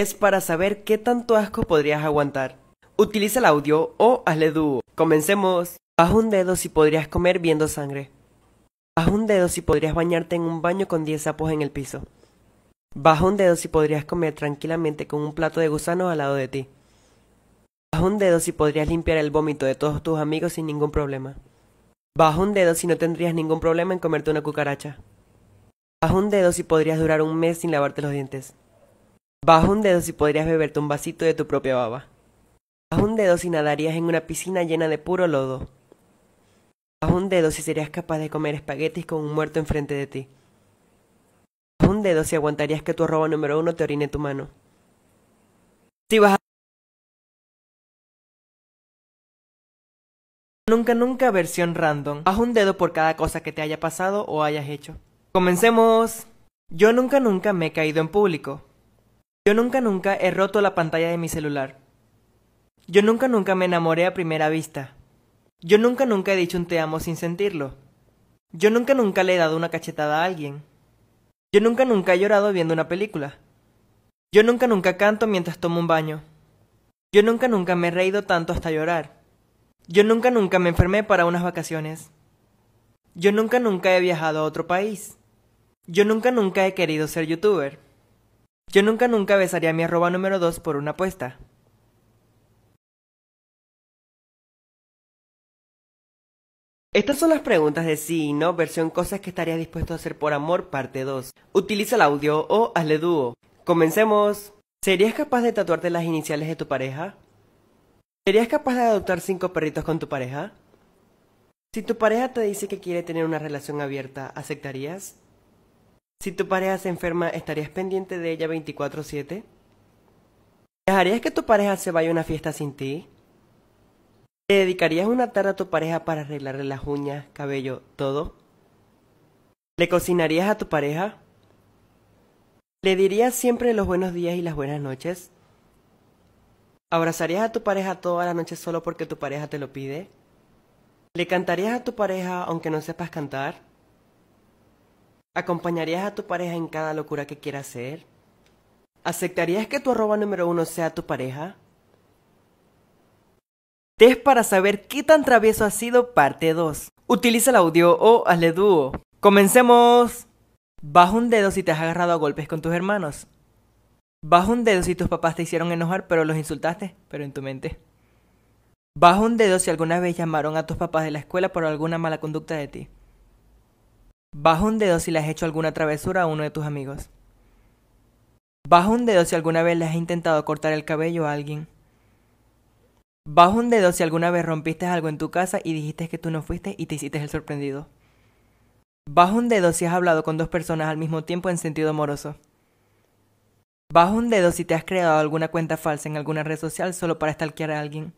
es para saber qué tanto asco podrías aguantar. Utiliza el audio o hazle dúo. Comencemos. Baja un dedo si podrías comer viendo sangre. Baja un dedo si podrías bañarte en un baño con 10 sapos en el piso. Baja un dedo si podrías comer tranquilamente con un plato de gusanos al lado de ti. Baja un dedo si podrías limpiar el vómito de todos tus amigos sin ningún problema. Baja un dedo si no tendrías ningún problema en comerte una cucaracha. Baja un dedo si podrías durar un mes sin lavarte los dientes. Baja un dedo si podrías beberte un vasito de tu propia baba. Baja un dedo si nadarías en una piscina llena de puro lodo. Baja un dedo si serías capaz de comer espaguetis con un muerto enfrente de ti. Baja un dedo si aguantarías que tu arroba número uno te orine tu mano. Si a... Nunca Nunca versión random. Baja un dedo por cada cosa que te haya pasado o hayas hecho. Comencemos. Yo nunca nunca me he caído en público. Yo nunca nunca he roto la pantalla de mi celular. Yo nunca nunca me enamoré a primera vista. Yo nunca nunca he dicho un te amo sin sentirlo. Yo nunca nunca le he dado una cachetada a alguien. Yo nunca nunca he llorado viendo una película. Yo nunca nunca canto mientras tomo un baño. Yo nunca nunca me he reído tanto hasta llorar. Yo nunca nunca me enfermé para unas vacaciones. Yo nunca nunca he viajado a otro país. Yo nunca nunca he querido ser youtuber. Yo nunca nunca besaría mi arroba número 2 por una apuesta. Estas son las preguntas de sí y no, versión cosas que estarías dispuesto a hacer por amor, parte 2. Utiliza el audio o hazle dúo. Comencemos. ¿Serías capaz de tatuarte las iniciales de tu pareja? ¿Serías capaz de adoptar cinco perritos con tu pareja? Si tu pareja te dice que quiere tener una relación abierta, ¿aceptarías? Si tu pareja se enferma, ¿estarías pendiente de ella 24/7? ¿Dejarías que tu pareja se vaya a una fiesta sin ti? ¿Te dedicarías una tarde a tu pareja para arreglarle las uñas, cabello, todo? ¿Le cocinarías a tu pareja? ¿Le dirías siempre los buenos días y las buenas noches? ¿Abrazarías a tu pareja toda la noche solo porque tu pareja te lo pide? ¿Le cantarías a tu pareja aunque no sepas cantar? ¿Acompañarías a tu pareja en cada locura que quiera hacer? ¿Aceptarías que tu arroba número uno sea tu pareja? Test para saber qué tan travieso ha sido parte 2. Utiliza el audio o hazle dúo. ¡Comencemos! Baja un dedo si te has agarrado a golpes con tus hermanos. Baja un dedo si tus papás te hicieron enojar pero los insultaste, pero en tu mente. Baja un dedo si alguna vez llamaron a tus papás de la escuela por alguna mala conducta de ti. Baja un dedo si le has hecho alguna travesura a uno de tus amigos. Baja un dedo si alguna vez le has intentado cortar el cabello a alguien. Baja un dedo si alguna vez rompiste algo en tu casa y dijiste que tú no fuiste y te hiciste el sorprendido. Baja un dedo si has hablado con dos personas al mismo tiempo en sentido amoroso. Baja un dedo si te has creado alguna cuenta falsa en alguna red social solo para stalkear a alguien.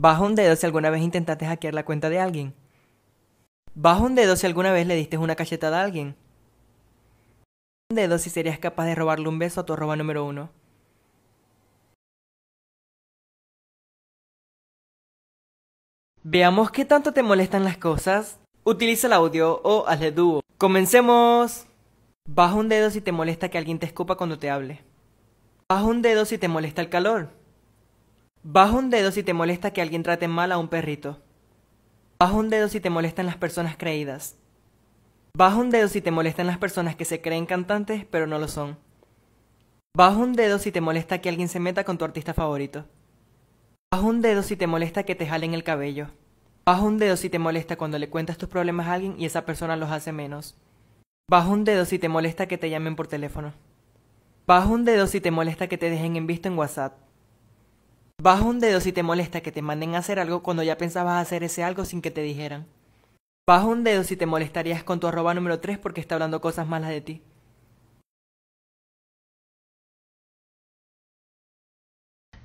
Baja un dedo si alguna vez intentaste hackear la cuenta de alguien. Baja un dedo si alguna vez le diste una cachetada a alguien. Baja Un dedo si serías capaz de robarle un beso a tu roba número uno. Veamos qué tanto te molestan las cosas. Utiliza el audio o hazle dúo. ¡Comencemos! Baja un dedo si te molesta que alguien te escupa cuando te hable. Baja un dedo si te molesta el calor. Baja un dedo si te molesta que alguien trate mal a un perrito. Baja un dedo si te molestan las personas creídas. Baja un dedo si te molestan las personas que se creen cantantes pero no lo son. Baja un dedo si te molesta que alguien se meta con tu artista favorito. Baja un dedo si te molesta que te jalen el cabello. Baja un dedo si te molesta cuando le cuentas tus problemas a alguien y esa persona los hace menos. Baja un dedo si te molesta que te llamen por teléfono. Baja un dedo si te molesta que te dejen en visto en WhatsApp. Baja un dedo si te molesta que te manden a hacer algo cuando ya pensabas hacer ese algo sin que te dijeran. Baja un dedo si te molestarías con tu arroba número 3 porque está hablando cosas malas de ti.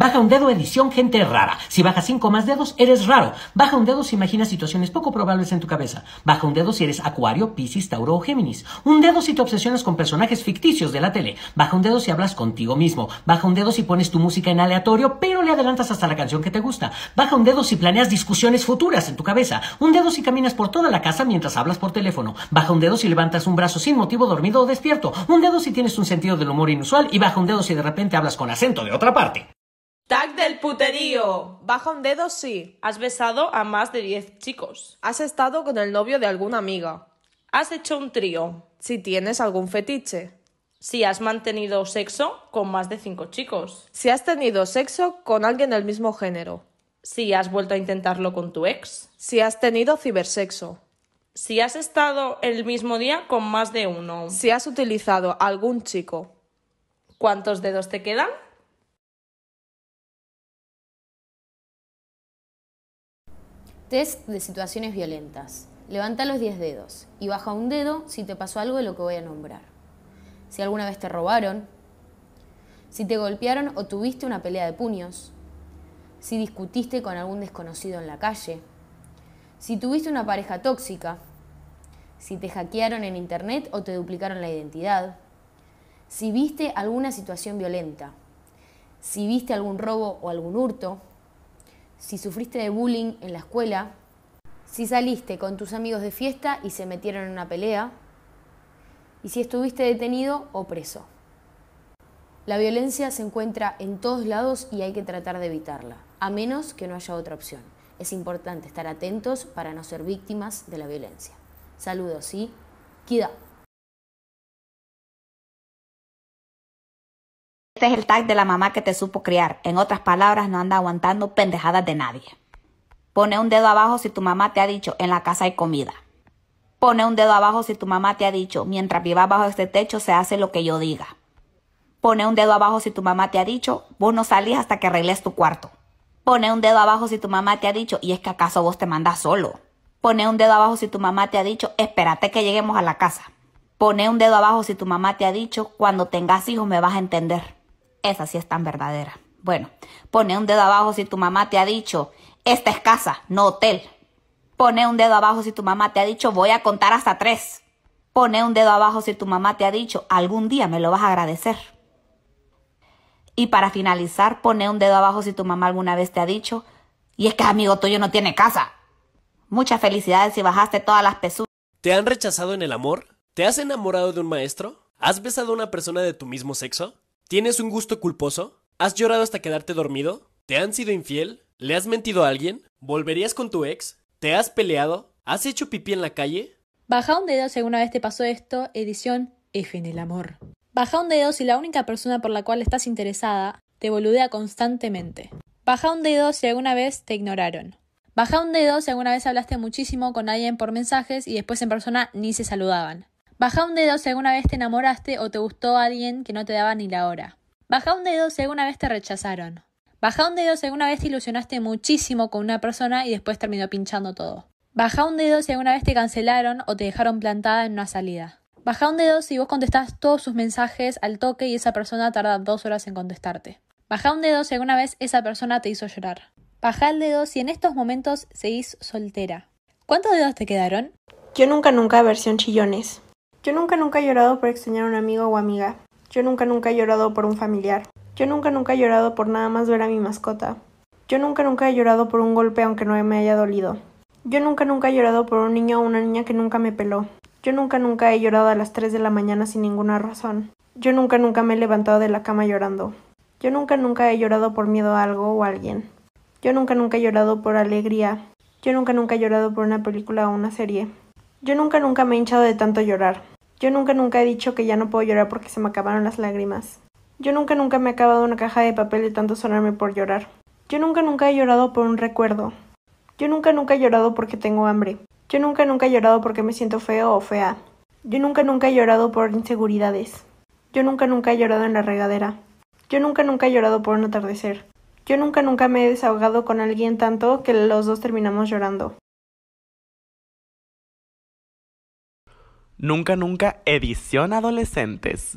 Baja un dedo, edición, gente rara. Si baja cinco más dedos, eres raro. Baja un dedo si imaginas situaciones poco probables en tu cabeza. Baja un dedo si eres acuario, piscis, tauro o géminis. Un dedo si te obsesionas con personajes ficticios de la tele. Baja un dedo si hablas contigo mismo. Baja un dedo si pones tu música en aleatorio, pero le adelantas hasta la canción que te gusta. Baja un dedo si planeas discusiones futuras en tu cabeza. Un dedo si caminas por toda la casa mientras hablas por teléfono. Baja un dedo si levantas un brazo sin motivo dormido o despierto. Un dedo si tienes un sentido del humor inusual y baja un dedo si de repente hablas con acento de otra parte. Tag del puterío. Baja un dedo sí. Has besado a más de 10 chicos. Has estado con el novio de alguna amiga. Has hecho un trío. Si tienes algún fetiche. Si has mantenido sexo con más de 5 chicos. Si has tenido sexo con alguien del mismo género. Si has vuelto a intentarlo con tu ex. Si has tenido cibersexo. Si has estado el mismo día con más de uno. Si has utilizado algún chico. ¿Cuántos dedos te quedan? Test de situaciones violentas. Levanta los 10 dedos y baja un dedo si te pasó algo de lo que voy a nombrar. Si alguna vez te robaron, si te golpearon o tuviste una pelea de puños, si discutiste con algún desconocido en la calle, si tuviste una pareja tóxica, si te hackearon en internet o te duplicaron la identidad, si viste alguna situación violenta, si viste algún robo o algún hurto, si sufriste de bullying en la escuela, si saliste con tus amigos de fiesta y se metieron en una pelea, y si estuviste detenido o preso. La violencia se encuentra en todos lados y hay que tratar de evitarla, a menos que no haya otra opción. Es importante estar atentos para no ser víctimas de la violencia. Saludos y ¡Kida! Este es el tag de la mamá que te supo criar. En otras palabras, no anda aguantando pendejadas de nadie. Pone un dedo abajo si tu mamá te ha dicho, en la casa hay comida. Pone un dedo abajo si tu mamá te ha dicho, mientras vivas bajo este techo se hace lo que yo diga. Pone un dedo abajo si tu mamá te ha dicho, vos no salís hasta que arregles tu cuarto. Pone un dedo abajo si tu mamá te ha dicho, y es que acaso vos te mandas solo. Pone un dedo abajo si tu mamá te ha dicho, espérate que lleguemos a la casa. Pone un dedo abajo si tu mamá te ha dicho, cuando tengas hijos me vas a entender. Esa sí es tan verdadera. Bueno, pone un dedo abajo si tu mamá te ha dicho, esta es casa, no hotel. Pone un dedo abajo si tu mamá te ha dicho, voy a contar hasta tres. Pone un dedo abajo si tu mamá te ha dicho, algún día me lo vas a agradecer. Y para finalizar, pone un dedo abajo si tu mamá alguna vez te ha dicho, y es que amigo tuyo no tiene casa. Muchas felicidades si bajaste todas las pesuras. ¿Te han rechazado en el amor? ¿Te has enamorado de un maestro? ¿Has besado a una persona de tu mismo sexo? ¿Tienes un gusto culposo? ¿Has llorado hasta quedarte dormido? ¿Te han sido infiel? ¿Le has mentido a alguien? ¿Volverías con tu ex? ¿Te has peleado? ¿Has hecho pipí en la calle? Baja un dedo si alguna vez te pasó esto, edición F en el amor. Baja un dedo si la única persona por la cual estás interesada te boludea constantemente. Baja un dedo si alguna vez te ignoraron. Baja un dedo si alguna vez hablaste muchísimo con alguien por mensajes y después en persona ni se saludaban. Baja un dedo si alguna vez te enamoraste o te gustó alguien que no te daba ni la hora. Baja un dedo si alguna vez te rechazaron. Baja un dedo si alguna vez te ilusionaste muchísimo con una persona y después terminó pinchando todo. Baja un dedo si alguna vez te cancelaron o te dejaron plantada en una salida. Baja un dedo si vos contestás todos sus mensajes al toque y esa persona tarda dos horas en contestarte. Baja un dedo si alguna vez esa persona te hizo llorar. Baja el dedo si en estos momentos seguís soltera. ¿Cuántos dedos te quedaron? Yo nunca nunca versión chillones. Yo nunca nunca he llorado por extrañar a un amigo o amiga. Yo nunca nunca he llorado por un familiar. Yo nunca nunca he llorado por nada más ver a mi mascota. Yo nunca nunca he llorado por un golpe aunque no me haya dolido. Yo nunca nunca he llorado por un niño o una niña que nunca me peló. Yo nunca nunca he llorado a las 3 de la mañana sin ninguna razón. Yo nunca nunca me he levantado de la cama llorando. Yo nunca nunca he llorado por miedo a algo o a alguien. Yo nunca nunca he llorado por alegría. Yo nunca nunca he llorado por una película o una serie. Yo nunca nunca me he hinchado de tanto llorar. Yo nunca, nunca he dicho que ya no puedo llorar porque se me acabaron las lágrimas. Yo nunca, nunca me he acabado una caja de papel de tanto sonarme por llorar. Yo nunca, nunca he llorado por un recuerdo. Yo nunca, nunca he llorado porque tengo hambre. Yo nunca, nunca he llorado porque me siento feo o fea. Yo nunca, nunca he llorado por inseguridades. Yo nunca, nunca he llorado en la regadera. Yo nunca, nunca he llorado por un atardecer. Yo nunca, nunca me he desahogado con alguien tanto que los dos terminamos llorando. Nunca, nunca edición adolescentes.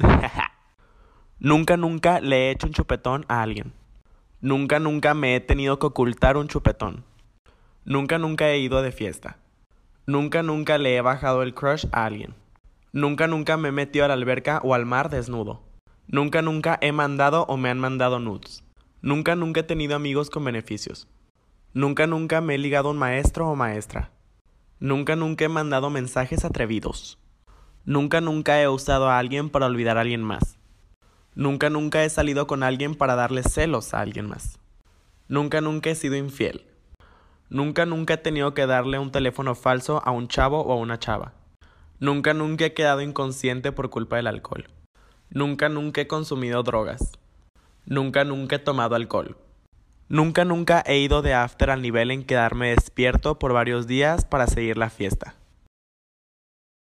nunca, nunca le he hecho un chupetón a alguien. Nunca, nunca me he tenido que ocultar un chupetón. Nunca, nunca he ido de fiesta. Nunca, nunca le he bajado el crush a alguien. Nunca, nunca me he metido a la alberca o al mar desnudo. Nunca, nunca he mandado o me han mandado nudes. Nunca, nunca he tenido amigos con beneficios. Nunca, nunca me he ligado a un maestro o maestra. Nunca, nunca he mandado mensajes atrevidos. Nunca nunca he usado a alguien para olvidar a alguien más. Nunca nunca he salido con alguien para darle celos a alguien más. Nunca nunca he sido infiel. Nunca nunca he tenido que darle un teléfono falso a un chavo o a una chava. Nunca nunca he quedado inconsciente por culpa del alcohol. Nunca nunca he consumido drogas. Nunca nunca he tomado alcohol. Nunca nunca he ido de after al nivel en quedarme despierto por varios días para seguir la fiesta.